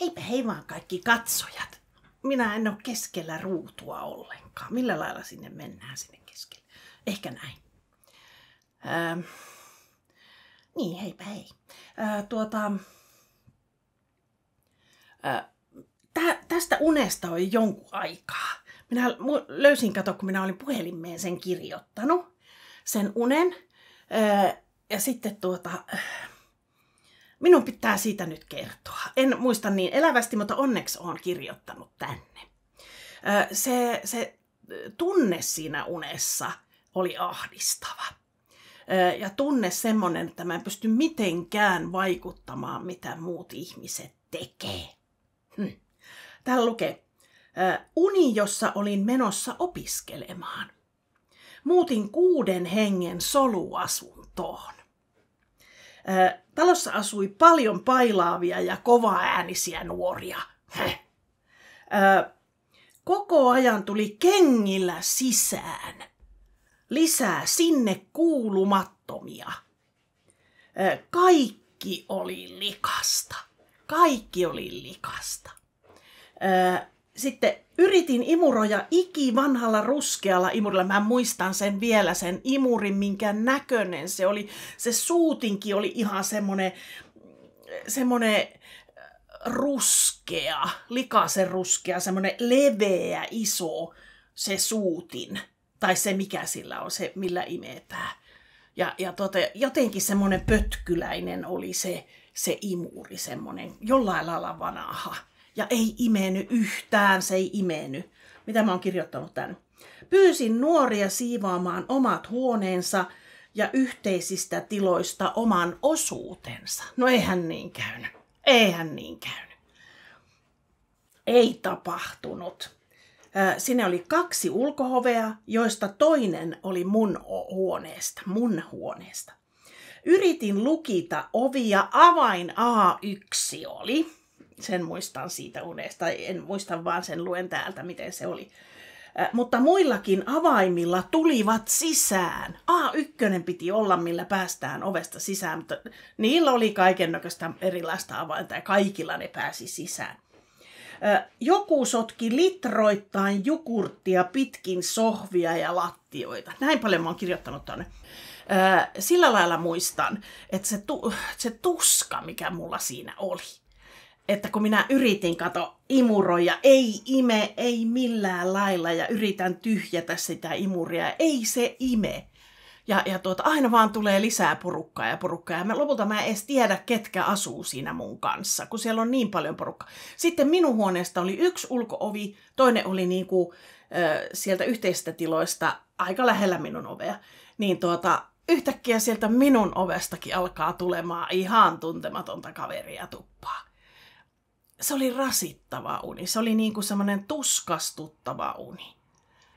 Heipä hei vaan kaikki katsojat. Minä en ole keskellä ruutua ollenkaan. Millä lailla sinne mennään sinne keskelle? Ehkä näin. Öö, Niin, heipä hei. Öö, tuota, öö, tä, tästä unesta on jonkun aikaa. Minä löysin, kato, kun minä olin puhelimeen sen kirjoittanut, sen unen. Öö, ja sitten tuota, minun pitää siitä nyt kertoa. En muista niin elävästi, mutta onneksi olen kirjoittanut tänne. Se, se tunne siinä unessa oli ahdistava. Ja tunne semmoinen, että mä en pysty mitenkään vaikuttamaan, mitä muut ihmiset tekee. Hm. Täällä lukee, uni, jossa olin menossa opiskelemaan. Muutin kuuden hengen soluasuntoon. Talossa asui paljon pailaavia ja kovaäänisiä nuoria. Koko ajan tuli kengillä sisään. Lisää sinne kuulumattomia. Kaikki oli likasta. Kaikki oli likasta sitten yritin imuroja ikivanhalla vanhalla ruskealla imurilla. Mä muistan sen vielä, sen imurin, minkä näköinen se oli. Se suutinki oli ihan semmonen, semmonen äh, ruskea, likaisen ruskea, semmonen leveä, iso se suutin. Tai se, mikä sillä on, se millä imetään. Ja, ja tota, jotenkin semmonen pötkyläinen oli se, se imuri, semmonen jollain lailla vanha. Ja ei imeny yhtään, se ei imeny. Mitä mä oon kirjoittanut tän? Pyysin nuoria siivoamaan omat huoneensa ja yhteisistä tiloista oman osuutensa. No eihän niin käynyt. Eihän niin käynyt. Ei tapahtunut. Sinne oli kaksi ulkohovea, joista toinen oli mun huoneesta, mun huoneesta. Yritin lukita ovia, avain A1 oli sen muistan siitä unesta, en muista vaan sen luen täältä, miten se oli. Äh, mutta muillakin avaimilla tulivat sisään. A1 ah, piti olla, millä päästään ovesta sisään, mutta niillä oli kaikennäköistä erilaista avainta ja kaikilla ne pääsi sisään. Äh, joku sotki litroittain jukurttia pitkin sohvia ja lattioita. Näin paljon mä oon kirjoittanut tonne äh, sillä lailla muistan, että se, tu- se tuska, mikä mulla siinä oli että kun minä yritin kato imuroja, ei ime, ei millään lailla ja yritän tyhjätä sitä imuria, ei se ime. Ja, ja tuota, aina vaan tulee lisää porukkaa ja porukkaa. Ja mä, lopulta mä en edes tiedä, ketkä asuu siinä mun kanssa, kun siellä on niin paljon porukkaa. Sitten minun huoneesta oli yksi ulkoovi, toinen oli niinku, äh, sieltä yhteisistä tiloista aika lähellä minun ovea. Niin tuota, yhtäkkiä sieltä minun ovestakin alkaa tulemaan ihan tuntematonta kaveria tuppaa se oli rasittava uni. Se oli niin kuin semmoinen tuskastuttava uni.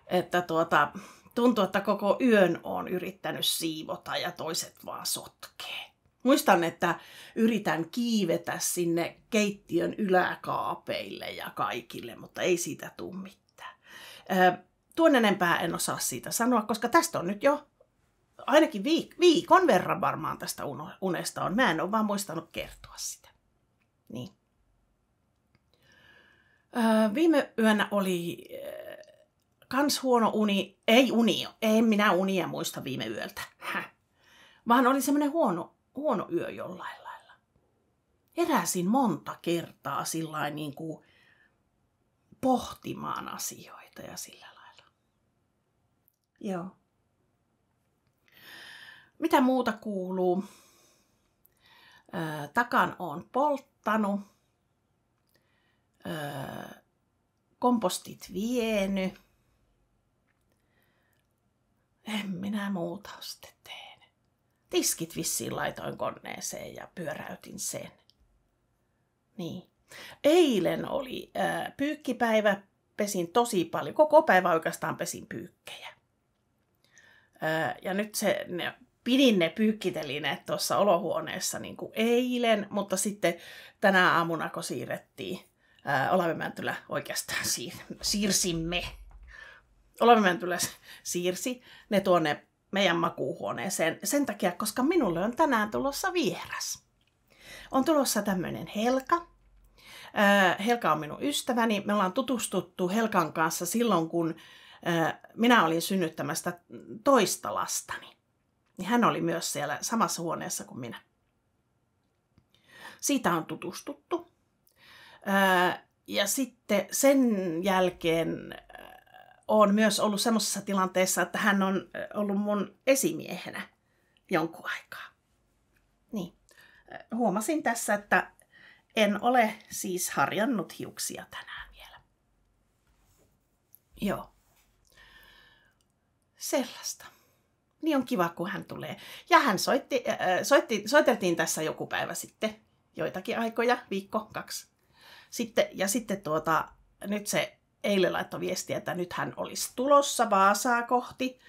Että tuota, tuntuu, että koko yön on yrittänyt siivota ja toiset vaan sotkee. Muistan, että yritän kiivetä sinne keittiön yläkaapeille ja kaikille, mutta ei siitä tule mitään. Tuon enempää en osaa siitä sanoa, koska tästä on nyt jo ainakin viik- viikon verran varmaan tästä unesta on. Mä en ole vaan muistanut kertoa sitä. Niin viime yönä oli öö, kans huono uni. Ei uni, Ei minä unia muista viime yöltä. Häh. Vaan oli semmoinen huono, huono yö jollain lailla. Heräsin monta kertaa sillä niin kuin pohtimaan asioita ja sillä lailla. Joo. Mitä muuta kuuluu? Öö, takan on polttanut kompostit vieny. En minä muuta sitten teen. Tiskit vissiin laitoin koneeseen ja pyöräytin sen. Niin. Eilen oli ää, pyykkipäivä. Pesin tosi paljon. Koko päivä oikeastaan pesin pyykkejä. Ää, ja nyt se, ne, pidin ne pyykkitelineet tuossa olohuoneessa niin kuin eilen, mutta sitten tänä aamuna, kun siirrettiin ää, äh, Olavi Mäntylä oikeastaan siir- siirsimme. Olavi Mäntylä siirsi ne tuonne meidän makuuhuoneeseen sen takia, koska minulle on tänään tulossa vieras. On tulossa tämmöinen Helka. Äh, Helka on minun ystäväni. Me ollaan tutustuttu Helkan kanssa silloin, kun äh, minä olin synnyttämästä toista lastani. Niin hän oli myös siellä samassa huoneessa kuin minä. Siitä on tutustuttu ja sitten sen jälkeen olen myös ollut semmoisessa tilanteessa, että hän on ollut mun esimiehenä jonkun aikaa. Niin. Huomasin tässä, että en ole siis harjannut hiuksia tänään vielä. Joo. Sellaista. Niin on kiva, kun hän tulee. Ja hän soitti, äh, soitti, soiteltiin tässä joku päivä sitten, joitakin aikoja, viikko, kaksi sitten, ja sitten tuota, nyt se eilen laittoi viestiä, että nyt hän olisi tulossa Vaasaa kohti,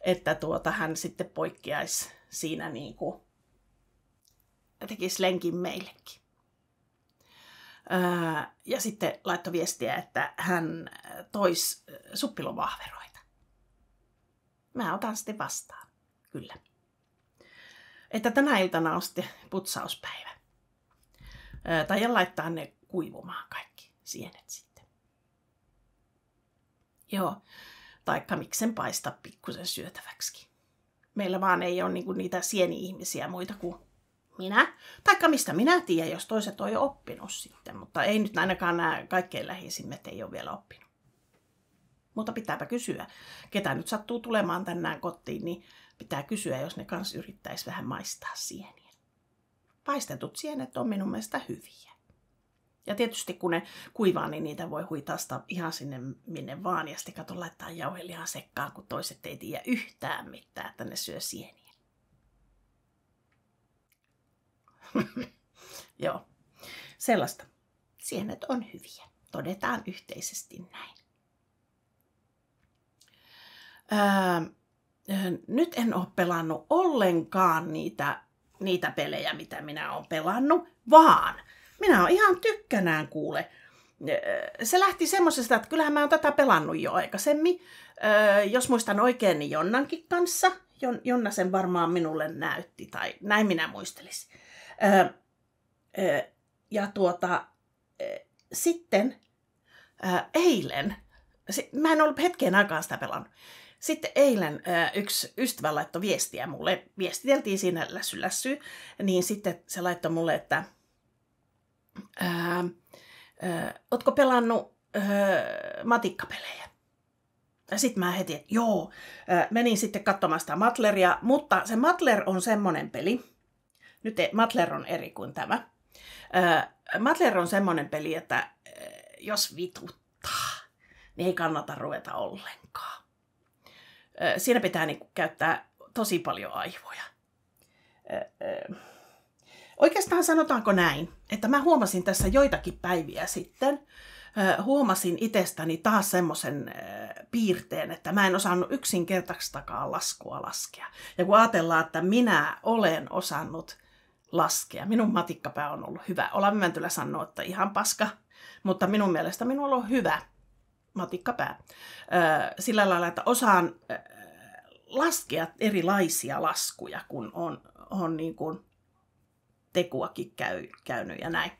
että tuota, hän sitten poikkeaisi siinä niin kuin, tekisi lenkin meillekin. Öö, ja sitten laittoi viestiä, että hän tois suppilovahveroita. Mä otan sitten vastaan, kyllä. Että tänä iltana on sitten putsauspäivä. Öö, tai laittaa ne kuivumaan kaikki sienet sitten. Joo, taikka miksen paista pikkusen syötäväksi. Meillä vaan ei ole niinku niitä sieni-ihmisiä muita kuin minä. Taikka mistä minä tiedän, jos toiset on jo oppinut sitten. Mutta ei nyt ainakaan nämä kaikkein lähisimmät ei ole vielä oppinut. Mutta pitääpä kysyä, ketä nyt sattuu tulemaan tänään kotiin, niin pitää kysyä, jos ne kanssa yrittäisi vähän maistaa sieniä. Paistetut sienet on minun mielestä hyviä. Ja tietysti kun ne kuivaa, niin niitä voi huitasta ihan sinne minne vaan. Ja sitten kato laittaa jauhelihan sekkaan, kun toiset ei tiedä yhtään mitään, että ne syö sieniä. Joo, sellaista. Sienet on hyviä. Todetaan yhteisesti näin. Öö, nyt en ole pelannut ollenkaan niitä, niitä pelejä, mitä minä olen pelannut, vaan minä olen ihan tykkänään kuule. Se lähti semmoisesta, että kyllähän mä oon tätä pelannut jo aikaisemmin. Jos muistan oikein, niin Jonnankin kanssa. Jonna sen varmaan minulle näytti, tai näin minä muistelisin. Ja tuota, sitten eilen, mä en ollut hetkeen aikaa sitä pelannut, sitten eilen yksi ystävä laittoi viestiä mulle, viestiteltiin siinä lässy niin sitten se laittoi mulle, että Öö, öö, ootko pelannut ää, öö, matikkapelejä? Ja sitten mä heti, että joo, ää, menin sitten katsomaan sitä Matleria, mutta se Matler on semmonen peli, nyt ei, Matler on eri kuin tämä. Ää, Matler on semmonen peli, että ää, jos vituttaa, niin ei kannata ruveta ollenkaan. Ää, siinä pitää niin, käyttää tosi paljon aivoja. Ää, ää, Oikeastaan sanotaanko näin, että mä huomasin tässä joitakin päiviä sitten, huomasin itsestäni taas semmoisen piirteen, että mä en osannut yksinkertaistakaan laskua laskea. Ja kun ajatellaan, että minä olen osannut laskea, minun matikkapää on ollut hyvä. Olen Mäntylä sanoo, että ihan paska, mutta minun mielestä minulla on hyvä matikkapää. Sillä lailla, että osaan laskea erilaisia laskuja, kun on, on niin kuin tekuakin käy, käynyt ja näin.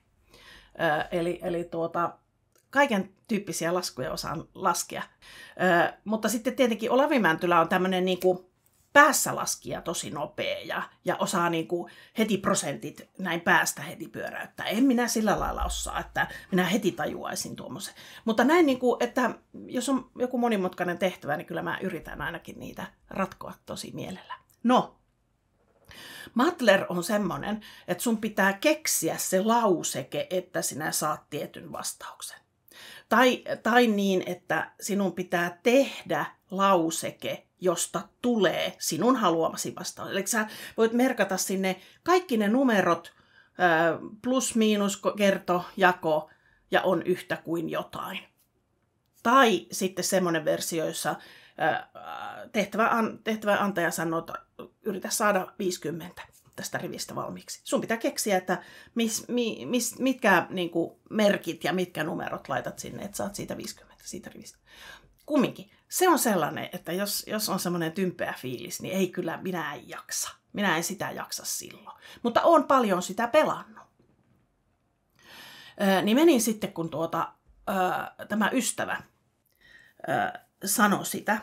Ö, eli eli tuota, kaiken tyyppisiä laskuja osaan laskea. Ö, mutta sitten tietenkin Olavi Mäntylä on tämmöinen niin päässä laskija tosi nopea ja, ja osaa niin kuin heti prosentit näin päästä heti pyöräyttää. En minä sillä lailla osaa, että minä heti tajuaisin tuommoisen. Mutta näin, niin kuin, että jos on joku monimutkainen tehtävä, niin kyllä mä yritän ainakin niitä ratkoa tosi mielellä. No, Matler on semmoinen, että sun pitää keksiä se lauseke, että sinä saat tietyn vastauksen. Tai, tai niin, että sinun pitää tehdä lauseke, josta tulee sinun haluamasi vastaus. Eli sä voit merkata sinne kaikki ne numerot, plus, miinus, kerto, jako ja on yhtä kuin jotain. Tai sitten semmoinen versio, jossa tehtävä antaja sanoo, että yritä saada 50 tästä rivistä valmiiksi. Sun pitää keksiä, että mis, mi, mis, mitkä niin kuin, merkit ja mitkä numerot laitat sinne, että saat siitä 50 siitä rivistä. Kumminkin, se on sellainen, että jos, jos on semmoinen tympeä fiilis, niin ei kyllä, minä en jaksa. Minä en sitä jaksa silloin. Mutta on paljon sitä pelannut. Öö, niin menin sitten, kun tuota, öö, tämä ystävä, öö, sano sitä,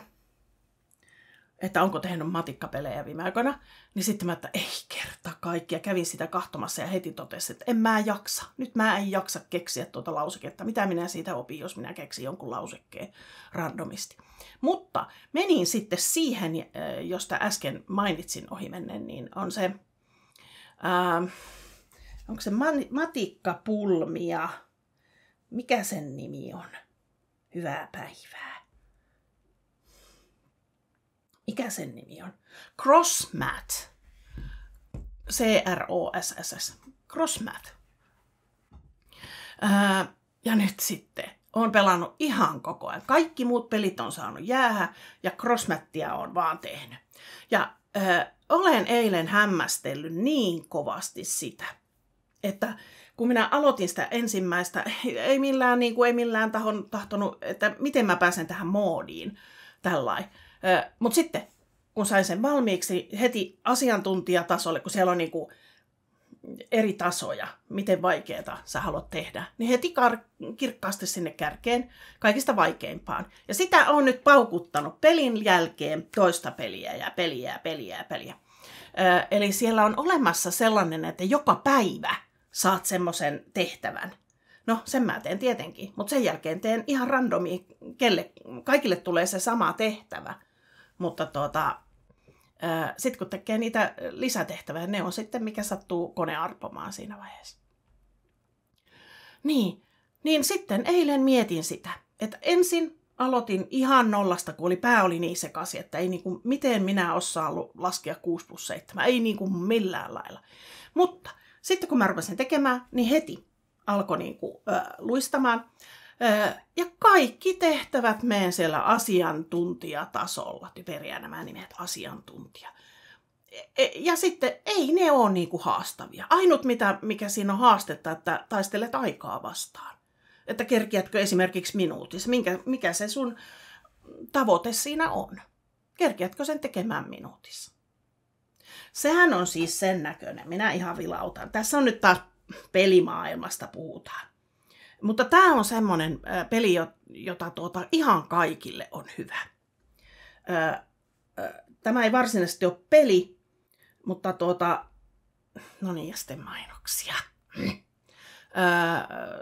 että onko tehnyt matikkapelejä viime aikoina, niin sitten mä, että ei kerta kaikkia. Kävin sitä kahtomassa ja heti totesin, että en mä jaksa. Nyt mä en jaksa keksiä tuota lauseketta. Mitä minä siitä opin, jos minä keksin jonkun lausekkeen randomisti. Mutta menin sitten siihen, eh, josta äsken mainitsin ohimennen, niin on se, ää, onko se matikkapulmia, mikä sen nimi on? Hyvää päivää mikä sen nimi on? Crossmat. C-R-O-S-S-S. Crossmat. Öö, ja nyt sitten on pelannut ihan koko ajan. Kaikki muut pelit on saanut jäähä ja crossmattia on vaan tehnyt. Ja öö, olen eilen hämmästellyt niin kovasti sitä, että kun minä aloitin sitä ensimmäistä, ei millään, niin kuin, ei millään tahon, tahtonut, että miten mä pääsen tähän moodiin, tällainen. Mutta sitten, kun sain sen valmiiksi heti asiantuntijatasolle, kun siellä on niinku eri tasoja, miten vaikeaa sä haluat tehdä, niin heti kar- kirkkaasti sinne kärkeen, kaikista vaikeimpaan. Ja sitä on nyt paukuttanut pelin jälkeen toista peliä ja peliä ja peliä ja peliä. Ö, eli siellä on olemassa sellainen, että joka päivä saat semmoisen tehtävän. No, sen mä teen tietenkin, mutta sen jälkeen teen ihan randomi, kelle, kaikille tulee se sama tehtävä. Mutta tuota, sitten kun tekee niitä lisätehtäviä, ne on sitten mikä sattuu kone arpomaan siinä vaiheessa. Niin, niin sitten eilen mietin sitä, että ensin aloitin ihan nollasta, kun oli, pää oli niin sekaisin, että ei kuin, niinku, miten minä osaan ollut laskea 6 plus 7, ei kuin niinku millään lailla. Mutta sitten kun mä rupesin tekemään, niin heti alkoi kuin, niinku, äh, luistamaan. Ja kaikki tehtävät meen siellä asiantuntijatasolla. Typeriä nämä nimet asiantuntija. E, e, ja sitten ei ne ole kuin niinku haastavia. Ainut mitä, mikä siinä on haastetta, että taistelet aikaa vastaan. Että kerkiätkö esimerkiksi minuutissa. Minkä, mikä se sun tavoite siinä on? Kerkiätkö sen tekemään minuutissa? Sehän on siis sen näköinen. Minä ihan vilautan. Tässä on nyt taas pelimaailmasta puhutaan. Mutta tämä on semmoinen peli, jota tuota, ihan kaikille on hyvä. Tämä ei varsinaisesti ole peli, mutta tuota, no niin ja sitten mainoksia.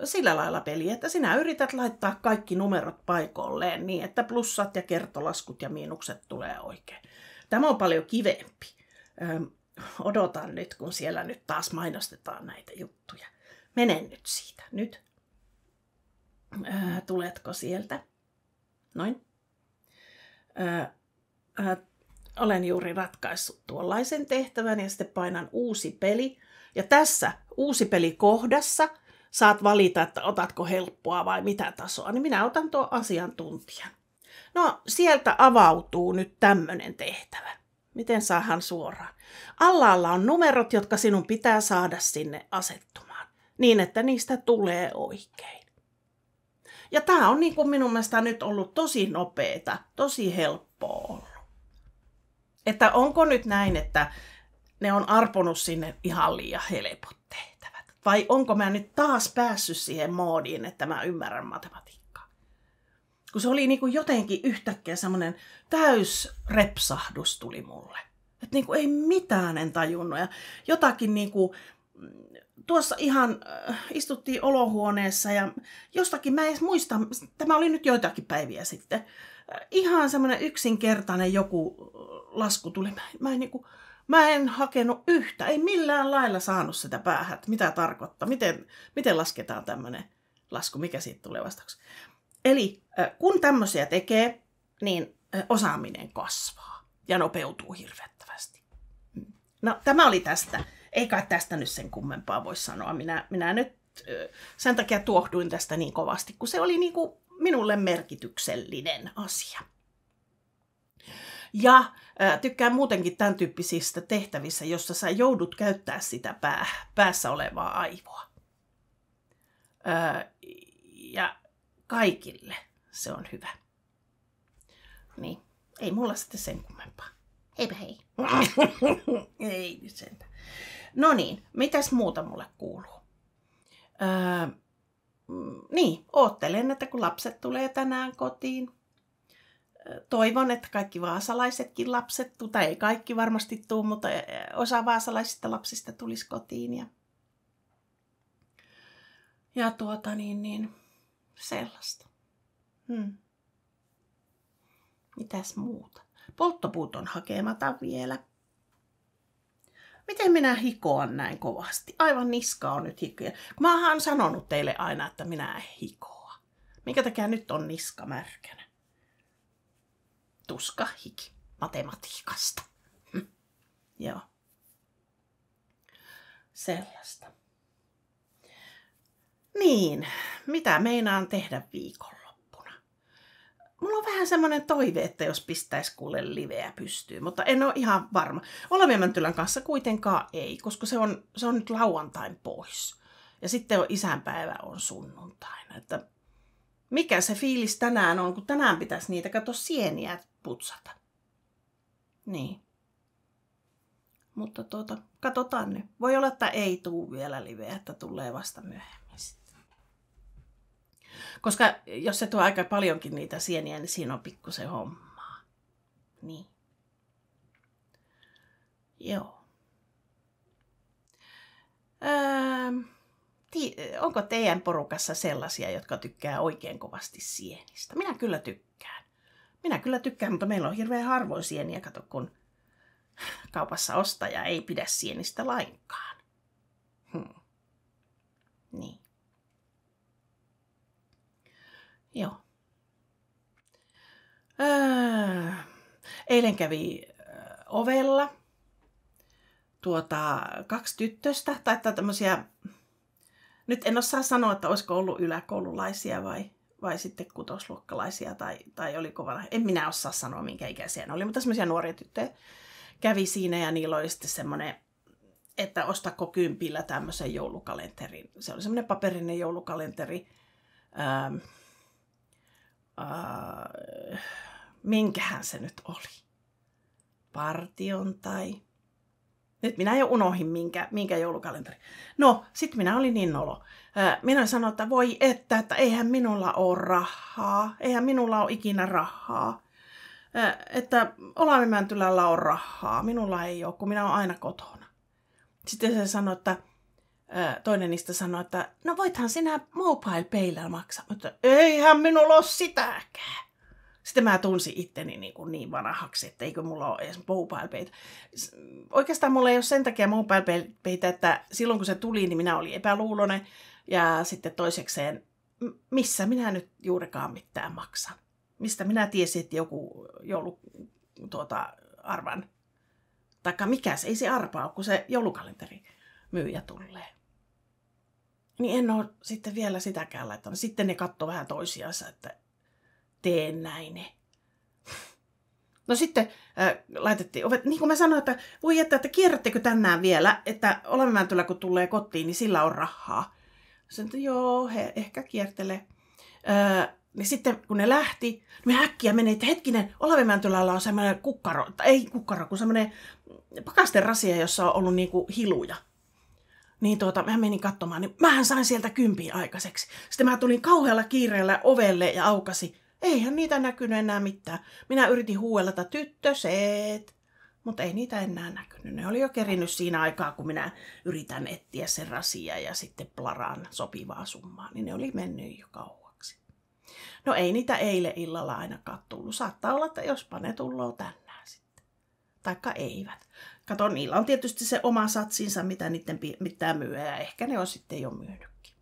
Sillä lailla peli, että sinä yrität laittaa kaikki numerot paikoilleen niin, että plussat ja kertolaskut ja miinukset tulee oikein. Tämä on paljon kivempi. Odotan nyt, kun siellä nyt taas mainostetaan näitä juttuja. Menen nyt siitä. Nyt Äh, tuletko sieltä? Noin. Ää, äh, ää, äh, olen juuri ratkaissut tuollaisen tehtävän ja sitten painan uusi peli. Ja tässä uusi peli kohdassa saat valita, että otatko helppoa vai mitä tasoa, niin minä otan tuon asiantuntijan. No, sieltä avautuu nyt tämmöinen tehtävä. Miten saahan suoraan? Allaalla on numerot, jotka sinun pitää saada sinne asettumaan, niin että niistä tulee oikein. Ja tämä on niin kuin minun mielestä nyt ollut tosi nopeeta, tosi helppoa ollut. Että onko nyt näin, että ne on arponut sinne ihan liian helpot tehtävät? Vai onko mä nyt taas päässyt siihen moodiin, että mä ymmärrän matematiikkaa? Kun se oli niin kuin jotenkin yhtäkkiä semmoinen täys repsahdus tuli mulle. Että niin kuin ei mitään en tajunnut ja jotakin niin kuin tuossa ihan äh, istuttiin olohuoneessa ja jostakin, mä en edes muista, tämä oli nyt joitakin päiviä sitten, äh, ihan semmoinen yksinkertainen joku äh, lasku tuli. Mä, mä en kuin, niinku, mä en hakenut yhtä, ei millään lailla saanut sitä päähän, että mitä tarkoittaa, miten, miten lasketaan tämmöinen lasku, mikä siitä tulee vastaksi. Eli äh, kun tämmöisiä tekee, niin äh, osaaminen kasvaa ja nopeutuu hirvettävästi. Mm. No, tämä oli tästä ei kai tästä nyt sen kummempaa voi sanoa. Minä, minä nyt sen takia tuohduin tästä niin kovasti, kun se oli niin kuin minulle merkityksellinen asia. Ja tykkään muutenkin tämän tyyppisistä tehtävissä, jossa sä joudut käyttää sitä pää, päässä olevaa aivoa. ja kaikille se on hyvä. Niin, ei mulla sitten sen kummempaa. Heipä hei. ei nyt sentään. No niin, mitäs muuta mulle kuuluu? Öö, mm, niin, oottelen, että kun lapset tulee tänään kotiin. Öö, toivon, että kaikki vaasalaisetkin lapset, tai tuota ei kaikki varmasti tule, mutta osa vaasalaisista lapsista tulisi kotiin. Ja, ja tuota niin, niin sellaista. Hmm. Mitäs muuta? Polttopuut on hakematta vielä miten minä hikoan näin kovasti? Aivan niska on nyt hikoja. Mä oon sanonut teille aina, että minä en hikoa. Minkä takia nyt on niska märkänä? Tuska hiki matematiikasta. Hm. Joo. Sellaista. Niin, mitä meinaan tehdä viikolla? mulla on vähän semmoinen toive, että jos pistäisi kuule liveä pystyyn, mutta en ole ihan varma. Olavi Mäntylän kanssa kuitenkaan ei, koska se on, se on nyt lauantain pois. Ja sitten on isänpäivä on sunnuntaina. Että mikä se fiilis tänään on, kun tänään pitäisi niitä kato sieniä putsata. Niin. Mutta tuota, katsotaan nyt. Voi olla, että ei tule vielä liveä, että tulee vasta myöhemmin. Koska jos se tuo aika paljonkin niitä sieniä, niin siinä on pikkusen hommaa. Niin. Joo. Öö, ti- onko teidän porukassa sellaisia, jotka tykkää oikein kovasti sienistä? Minä kyllä tykkään. Minä kyllä tykkään, mutta meillä on hirveän harvoin sieniä, kato kun kaupassa ostaja ei pidä sienistä lainkaan. Hmm. Niin. Joo. Öö, eilen kävi öö, ovella tuota, kaksi tyttöstä, tai tämmöisiä, nyt en osaa sanoa, että olisiko ollut yläkoululaisia vai, vai sitten kutosluokkalaisia, tai, tai oliko vanha, en minä osaa sanoa, minkä ikäisiä ne oli, mutta semmoisia nuoria tyttöjä kävi siinä, ja niillä oli sitten semmoinen, että ostako kympillä tämmöisen joulukalenterin. Se oli semmoinen paperinen joulukalenteri, öö, Äh, minkähän se nyt oli, partion tai... Nyt minä jo unohin, minkä, minkä joulukalenteri. No, sitten minä olin niin nolo. Äh, minä sanoin, että voi että, että eihän minulla ole rahaa. Eihän minulla ole ikinä rahaa. Äh, että Olavi on rahaa. Minulla ei ole, kun minä olen aina kotona. Sitten se sanoi, että toinen niistä sanoi, että no voithan sinä mobile peillä maksaa, mutta eihän minulla ole sitäkään. Sitten mä tunsin itteni niin, kuin niin vanhaksi, että eikö mulla ole edes mobile peitä. Oikeastaan mulla ei ole sen takia mobile peitä, että silloin kun se tuli, niin minä olin epäluulonen. Ja sitten toisekseen, missä minä nyt juurikaan mitään maksan? Mistä minä tiesin, että joku joulu tuota, arvan, taikka se ei se arpaa kun se joulukalenteri myyjä tulee niin en ole sitten vielä sitäkään laittanut. Sitten ne katsoo vähän toisiansa, että teen näin. No sitten äh, laitettiin ovet, niin kuin mä sanoin, että voi että, että kierrättekö tänään vielä, että Olemäntyllä kun tulee kotiin, niin sillä on rahaa. Sanoin, että joo, he ehkä kiertelee. Öö, niin sitten kun ne lähti, niin me äkkiä menee, että hetkinen, Olavimäentylällä on semmoinen kukkaro, tai ei kukkaro, kun semmoinen pakasterasia, jossa on ollut niinku hiluja niin tuota, mä menin katsomaan, niin mähän sain sieltä kympiä aikaiseksi. Sitten mä tulin kauhealla kiireellä ovelle ja aukasi. Eihän niitä näkynyt enää mitään. Minä yritin tyttö, tyttöset, mutta ei niitä enää näkynyt. Ne oli jo kerinnyt siinä aikaa, kun minä yritän etsiä sen rasia ja sitten plaraan sopivaa summaa, niin ne oli mennyt jo kauaksi. No ei niitä eilen illalla ainakaan tullut. Saattaa olla, että jospa ne tulloo tänään sitten. Taikka eivät. Kato, niillä on tietysti se oma satsinsa, mitä niiden pitää myyä ja ehkä ne on sitten jo myynytkin.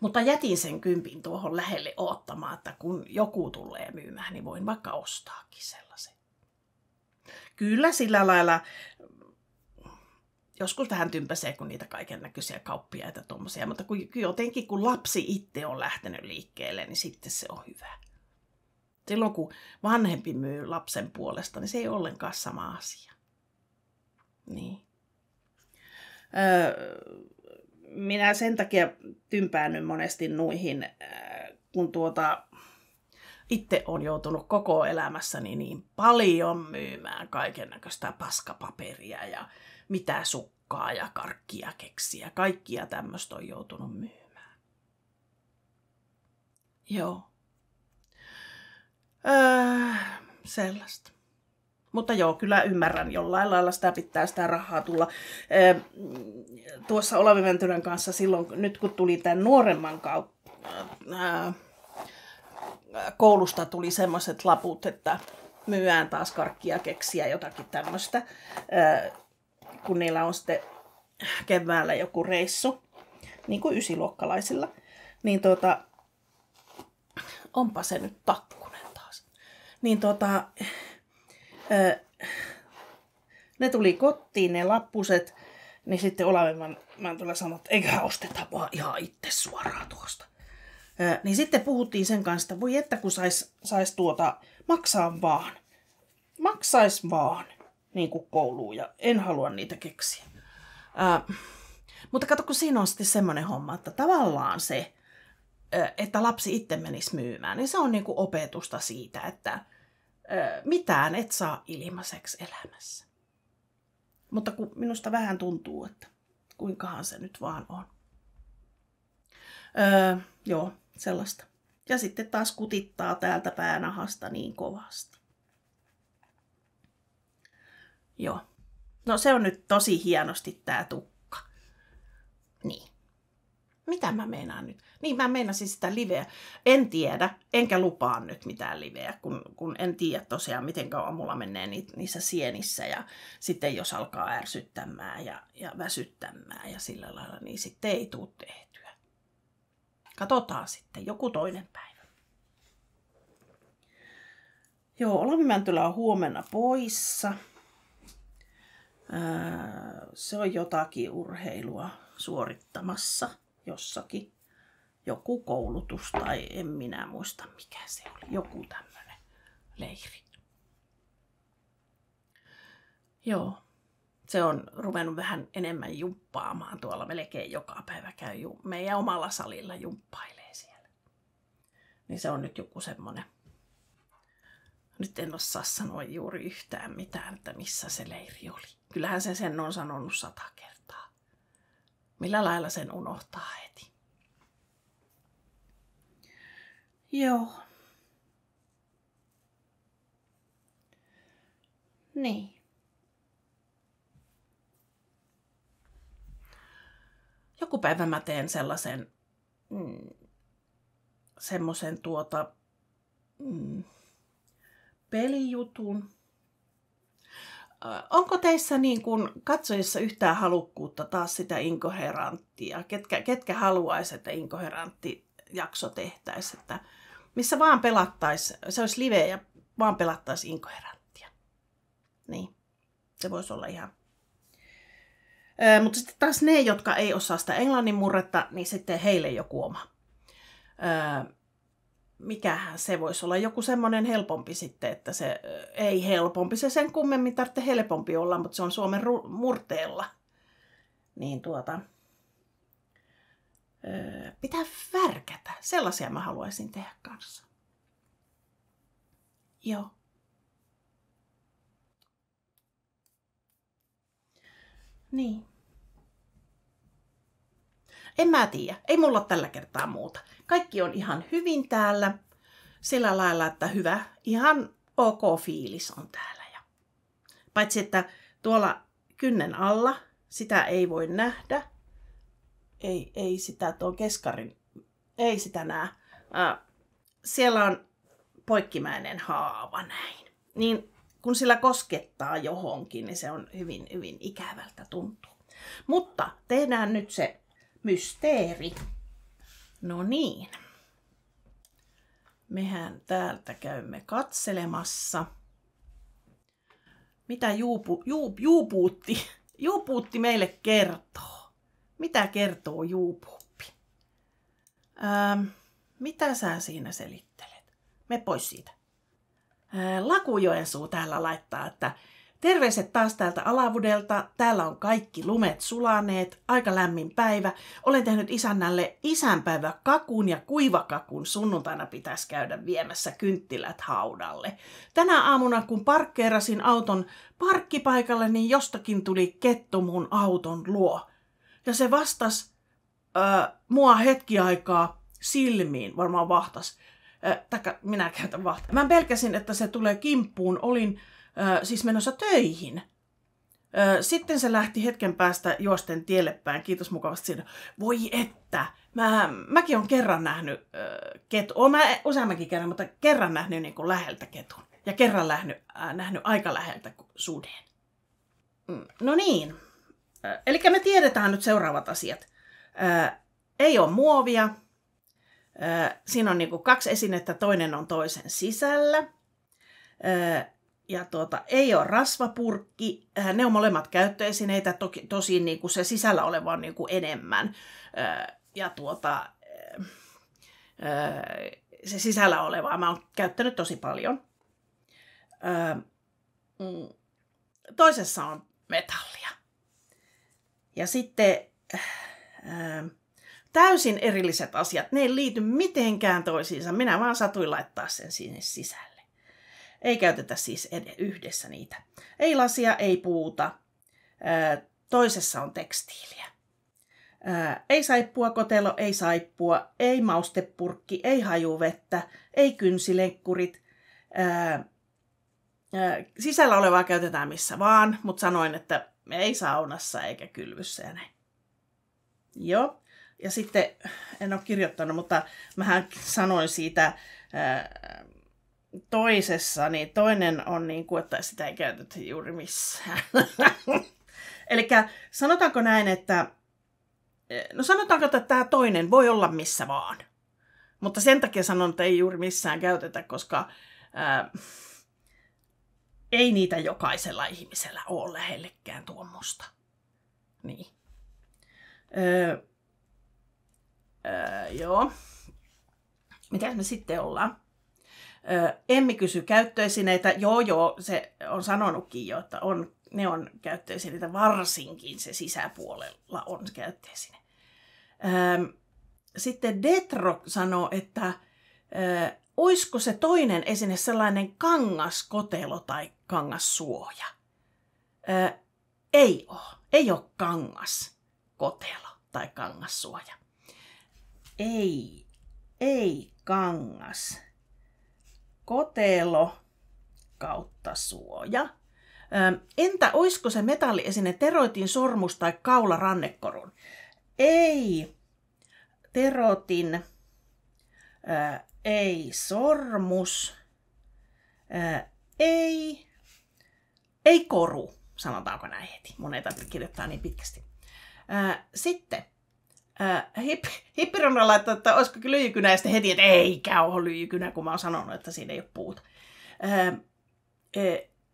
Mutta jätin sen kympin tuohon lähelle oottamaan, että kun joku tulee myymään, niin voin vaikka ostaakin sellaisen. Kyllä sillä lailla joskus vähän tympäsee, kun niitä kaiken näköisiä kauppiaita tuommoisia, mutta kun, jotenkin kun lapsi itse on lähtenyt liikkeelle, niin sitten se on hyvä. Silloin kun vanhempi myy lapsen puolesta, niin se ei ollenkaan sama asia. Niin. Öö, minä sen takia tympäännyn monesti nuihin, kun tuota, itse on joutunut koko elämässäni niin paljon myymään kaiken näköistä paskapaperia ja mitä sukkaa ja karkkia keksiä. Kaikkia tämmöistä on joutunut myymään. Joo. Öö, sellaista. Mutta joo, kyllä ymmärrän jollain lailla sitä pitää sitä rahaa tulla. Ee, tuossa Olavi Ventylän kanssa silloin, nyt kun tuli tämän nuoremman kautta, ää, koulusta tuli semmoiset laput, että myyään taas karkkia, keksiä, jotakin tämmöistä, kun niillä on sitten keväällä joku reissu, niin kuin ysiluokkalaisilla. Niin tota, onpa se nyt takkunen taas. Niin tota, ne tuli kotiin ne lappuset, niin sitten Olavi mä, mä tulla sanoa, että eikä osteta vaan ihan itse suoraan tuosta. Ö, niin sitten puhuttiin sen kanssa, että voi että kun sais, sais tuota, maksaa vaan. Maksais vaan, niin kuin kouluun, ja en halua niitä keksiä. Ö, mutta kato, kun siinä on sitten semmoinen homma, että tavallaan se, että lapsi itse menisi myymään, niin se on niin kuin opetusta siitä, että, mitään et saa ilmaiseksi elämässä. Mutta kun minusta vähän tuntuu, että kuinkahan se nyt vaan on. Öö, joo, sellaista. Ja sitten taas kutittaa täältä päänahasta niin kovasti. Joo. No se on nyt tosi hienosti tämä tukka. Niin mitä mä meinaan nyt? Niin mä meinasin sitä liveä. En tiedä, enkä lupaa nyt mitään liveä, kun, kun en tiedä tosiaan, miten kauan mulla menee ni, niissä sienissä. Ja sitten jos alkaa ärsyttämään ja, ja väsyttämään ja sillä lailla, niin sitten ei tule tehtyä. Katsotaan sitten joku toinen päivä. Joo, Olavimäntylä on huomenna poissa. Öö, se on jotakin urheilua suorittamassa – jossakin joku koulutus tai en minä muista mikä se oli, joku tämmöinen leiri. Joo, se on ruvennut vähän enemmän jumppaamaan tuolla, melkein joka päivä käy meidän omalla salilla jumppailee siellä. Niin se on nyt joku semmoinen, nyt en osaa sanoa juuri yhtään mitään, että missä se leiri oli. Kyllähän se sen on sanonut sata kertaa. Millä lailla sen unohtaa heti. Joo. Niin. Joku päivä mä teen sellaisen, mm, semmoisen tuota, mm, pelijutun, Äh, onko teissä niin kuin katsojissa yhtään halukkuutta taas sitä inkoheranttia? Ketkä, ketkä haluaisi, että inkoherantti jakso tehtäisiin? Että missä vaan pelattaisi, se olisi live ja vaan pelattaisi inkoheranttia. Niin, se voisi olla ihan... Ö, äh, mutta sitten taas ne, jotka ei osaa sitä englannin murretta, niin sitten heille joku oma. Ö, äh, mikähän se voisi olla, joku semmoinen helpompi sitten, että se ei helpompi, se sen kummemmin tarvitse helpompi olla, mutta se on Suomen ru- murteella. Niin tuota, pitää värkätä, sellaisia mä haluaisin tehdä kanssa. Joo. Niin. En mä tiedä, ei mulla ole tällä kertaa muuta. Kaikki on ihan hyvin täällä, sillä lailla, että hyvä, ihan ok fiilis on täällä. Ja paitsi, että tuolla kynnen alla sitä ei voi nähdä. Ei, ei sitä tuon keskarin, ei sitä näe. Äh, siellä on poikkimäinen haava näin. Niin kun sillä koskettaa johonkin, niin se on hyvin, hyvin ikävältä tuntuu. Mutta tehdään nyt se mysteeri. No niin. Mehän täältä käymme katselemassa. Mitä juupu, juup, juupuutti, juupuutti meille kertoo? Mitä kertoo juupuuppi? Ähm, mitä sä siinä selittelet? Me pois siitä. Äh, Lakujoensuu täällä laittaa, että Terveiset taas täältä Alavudelta. Täällä on kaikki lumet sulaneet, aika lämmin päivä. Olen tehnyt isännälle isänpäivä kakun ja kuivakakun. Sunnuntaina pitäisi käydä viemässä kynttilät haudalle. Tänä aamuna, kun parkkeerasin auton parkkipaikalle, niin jostakin tuli kettu mun auton luo. Ja se vastas äh, mua hetki aikaa silmiin, varmaan vahtas. Äh, taikka minä käytän vahtaa. Mä pelkäsin, että se tulee kimppuun. Olin ö, siis menossa töihin. Ö, sitten se lähti hetken päästä juosten tiellepään, kiitos mukavasti siinä. Voi että, mä, mäkin on kerran nähnyt ö, ketun, oon mä useammankin kerran, mutta kerran nähnyt niin kuin läheltä ketun. Ja kerran nähnyt, äh, nähnyt aika läheltä suden. Mm, no niin, eli me tiedetään nyt seuraavat asiat. Ö, ei ole muovia, Siinä on niin kaksi esinettä, toinen on toisen sisällä ja tuota, ei ole rasvapurkki, äh, ne on molemmat käyttöesineitä, toki, tosi niin kuin se sisällä oleva on niin kuin enemmän. Äh, ja tuota, äh, se sisällä oleva mä oon käyttänyt tosi paljon. Mm, toisessa on metallia. Ja sitten täysin erilliset asiat, ne ei liity mitenkään toisiinsa. Minä vaan satuin laittaa sen sinne sisään. Ei käytetä siis yhdessä niitä. Ei lasia, ei puuta. Toisessa on tekstiiliä. Ei saippua kotelo, ei saippua, ei maustepurkki, ei hajuvettä, ei kynsilenkkurit. Sisällä olevaa käytetään missä vaan, mutta sanoin, että ei saunassa eikä kylvyssä ja näin. Joo. Ja sitten, en ole kirjoittanut, mutta mähän sanoin siitä toisessa, niin toinen on niin kuin, että sitä ei käytetä juuri missään. Eli sanotaanko näin, että no sanotaanko, että tämä toinen voi olla missä vaan. Mutta sen takia sanon, että ei juuri missään käytetä, koska ää, ei niitä jokaisella ihmisellä ole lähellekään tuommoista. Niin. Ää, ää, joo. Mitäs me sitten ollaan? Emmi kysyy käyttöesineitä. Joo, joo, se on sanonutkin jo, että on, ne on käyttöesineitä, varsinkin se sisäpuolella on käyttöesine. Sitten Detro sanoo, että oisko se toinen esine sellainen kangaskotelo tai kangassuoja? Ei ole. Ei ole kangaskotelo tai kangassuoja. Ei, ei kangas kotelo kautta suoja. Entä oisko se metalliesine teroitin, sormus tai kaula rannekorun? Ei. Terotin, ei sormus, ää, ei, ei koru, sanotaanko näin heti. Mun ei tarvitse kirjoittaa niin pitkästi. sitten Äh, hip, että olisiko lyijykynä, ja sitten heti, että eikä ole lyijykynä, kun mä oon sanonut, että siinä ei ole puuta. Äh, äh,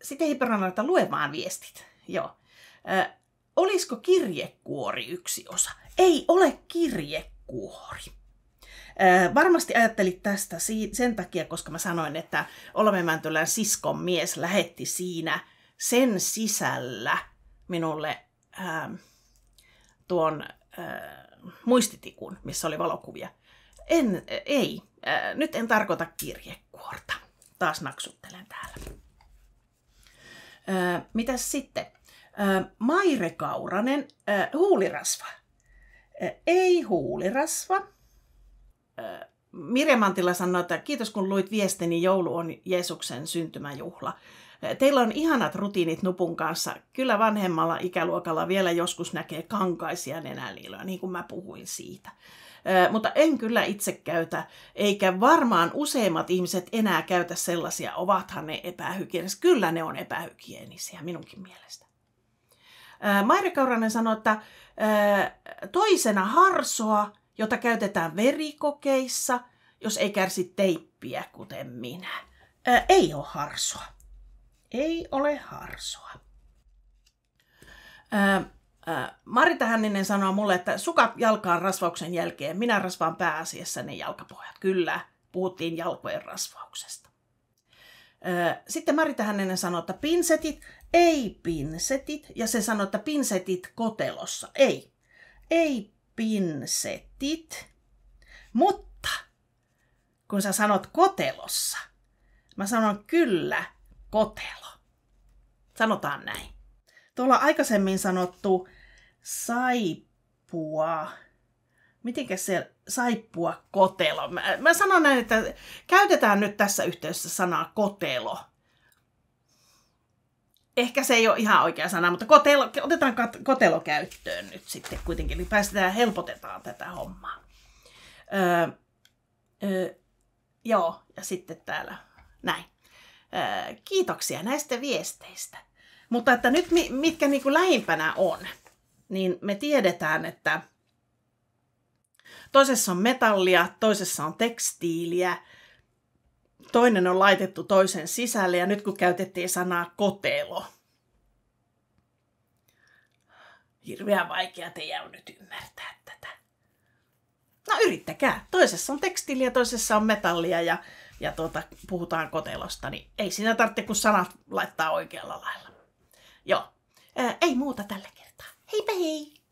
sitten hippironra laittoi, lue vaan viestit. Joo. Äh, olisiko kirjekuori yksi osa? Ei ole kirjekuori. Äh, varmasti ajattelit tästä si- sen takia, koska mä sanoin, että olemme Mäntylän siskon mies lähetti siinä sen sisällä minulle äh, tuon äh, muistitikun, missä oli valokuvia. En, ei, äh, nyt en tarkoita kirjekuorta. Taas naksuttelen täällä. Äh, mitäs sitten? Äh, Maire Kauranen, huulirasva. Ei huulirasva. Mirjamantilla sanoi, että kiitos kun luit viestini, joulu on Jeesuksen syntymäjuhla. Teillä on ihanat rutiinit nupun kanssa. Kyllä vanhemmalla ikäluokalla vielä joskus näkee kankaisia nenäliiloja, niin kuin mä puhuin siitä. Mutta en kyllä itse käytä, eikä varmaan useimmat ihmiset enää käytä sellaisia, ovathan ne epähygienisiä. Kyllä ne on epähygienisiä minunkin mielestä. Maire Kauranen sanoi, että toisena harsoa, jota käytetään verikokeissa, jos ei kärsi teippiä kuten minä. Ei ole harsoa ei ole harsoa. Ää, ää, Marita Hänninen sanoo mulle, että sukat jalkaan rasvauksen jälkeen, minä rasvaan pääasiassa ne jalkapohjat. Kyllä, puhuttiin jalkojen rasvauksesta. Ää, sitten Marita Hänninen sanoo, että pinsetit, ei pinsetit. Ja se sanoo, että pinsetit kotelossa. Ei, ei pinsetit. Mutta kun sä sanot kotelossa, mä sanon kyllä kotelo. Sanotaan näin. Tuolla aikaisemmin sanottu saippua. Mitenkä se saippua kotelo? Mä, mä sanon näin, että käytetään nyt tässä yhteydessä sanaa kotelo. Ehkä se ei ole ihan oikea sana, mutta kotelo, otetaan kotelo käyttöön nyt sitten kuitenkin. Eli päästetään helpotetaan tätä hommaa. Öö, öö, joo, ja sitten täällä näin kiitoksia näistä viesteistä. Mutta että nyt mitkä niin kuin lähimpänä on, niin me tiedetään, että toisessa on metallia, toisessa on tekstiiliä, toinen on laitettu toisen sisälle ja nyt kun käytettiin sanaa kotelo, hirveän vaikea teidän on nyt ymmärtää tätä. No yrittäkää. Toisessa on tekstiiliä, toisessa on metallia ja ja tuota, puhutaan kotelosta, niin ei siinä tarvitse kuin sanat laittaa oikealla lailla. Joo, Ää, ei muuta tällä kertaa. Heipä hei!